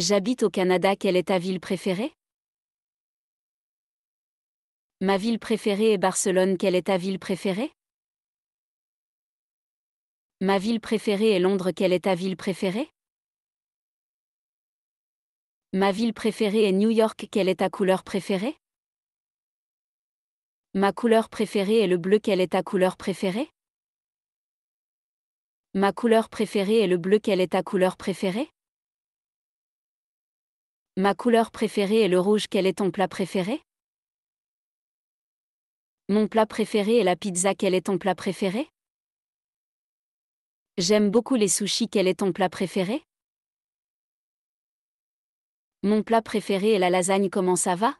J'habite au Canada, quelle est ta ville préférée Ma ville préférée est Barcelone, quelle est ta ville préférée Ma ville préférée est Londres, quelle est ta ville préférée Ma ville préférée est New York, quelle est ta couleur préférée Ma couleur préférée est le bleu, quelle est ta couleur préférée Ma couleur préférée est le bleu, quelle est ta couleur préférée Ma couleur préférée est le rouge. Quel est ton plat préféré Mon plat préféré est la pizza. Quel est ton plat préféré J'aime beaucoup les sushis. Quel est ton plat préféré Mon plat préféré est la lasagne. Comment ça va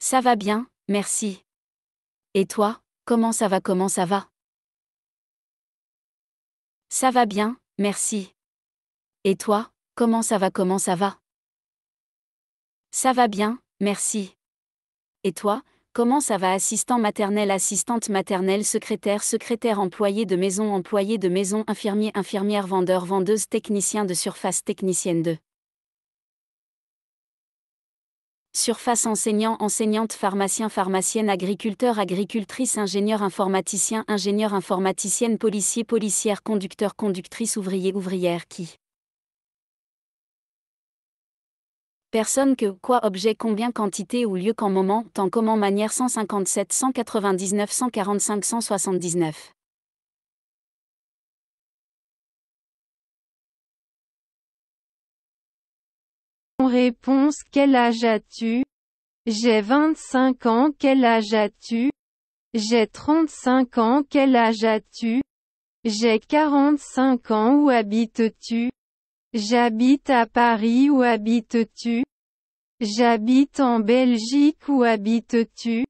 Ça va bien, merci. Et toi, comment ça va Comment ça va Ça va bien, merci. Et toi Comment ça va Comment ça va Ça va bien, merci. Et toi, comment ça va Assistant maternel, assistante maternelle, secrétaire, secrétaire, employé de maison, employé de maison, infirmier, infirmière, vendeur, vendeuse, technicien de surface, technicienne de surface, enseignant, enseignante, pharmacien, pharmacienne, agriculteur, agricultrice, ingénieur, informaticien, ingénieur, informaticienne, policier, policière, conducteur, conductrice, ouvrier, ouvrière qui Personne que, quoi, objet, combien, quantité ou lieu, quand, moment, tant comment, manière 157, 199, 145, 179. Réponse Quel âge as-tu J'ai 25 ans. Quel âge as-tu J'ai 35 ans. Quel âge as-tu J'ai 45 ans. Où habites-tu J'habite à Paris où habites-tu J'habite en Belgique où habites-tu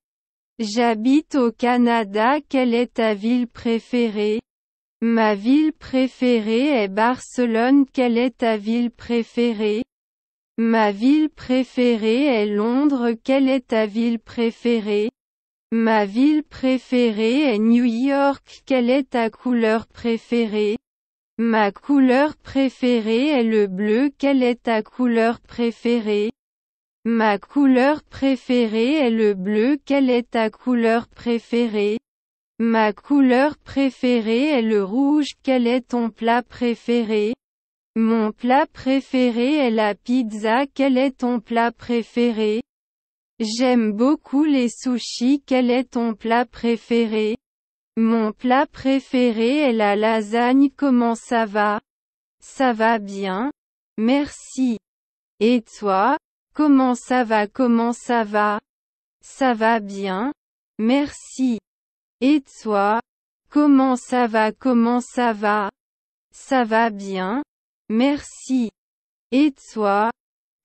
J'habite au Canada quelle est ta ville préférée Ma ville préférée est Barcelone quelle est ta ville préférée Ma ville préférée est Londres quelle est ta ville préférée Ma ville préférée est New York quelle est ta couleur préférée Ma couleur préférée est le bleu. Quelle est ta couleur préférée Ma couleur préférée est le bleu. Quelle est ta couleur préférée Ma couleur préférée est le rouge. Quel est ton plat préféré Mon plat préféré est la pizza. Quel est ton plat préféré J'aime beaucoup les sushis. Quel est ton plat préféré mon plat préféré est la lasagne comment ça va Ça va bien Merci. Et toi Comment ça va Comment ça va Ça va bien Merci. Et toi Comment ça va Comment ça va Ça va bien Merci. Et toi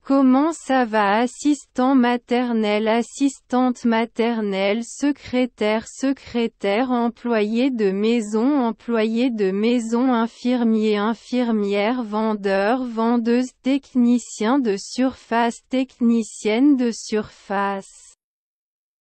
Comment ça va Assistant maternel Assistante maternelle Secrétaire Secrétaire Employé de maison Employé de maison Infirmier Infirmière Vendeur Vendeuse Technicien de surface Technicienne de surface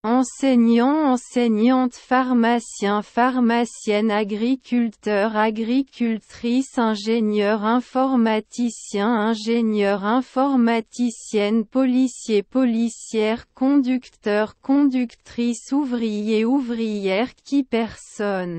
Enseignants, enseignantes, pharmaciens, pharmaciennes, agriculteurs, agricultrices, ingénieurs, informaticiens, ingénieurs, informaticiennes, policiers, policières, conducteurs, conductrices, ouvriers, ouvrières qui personne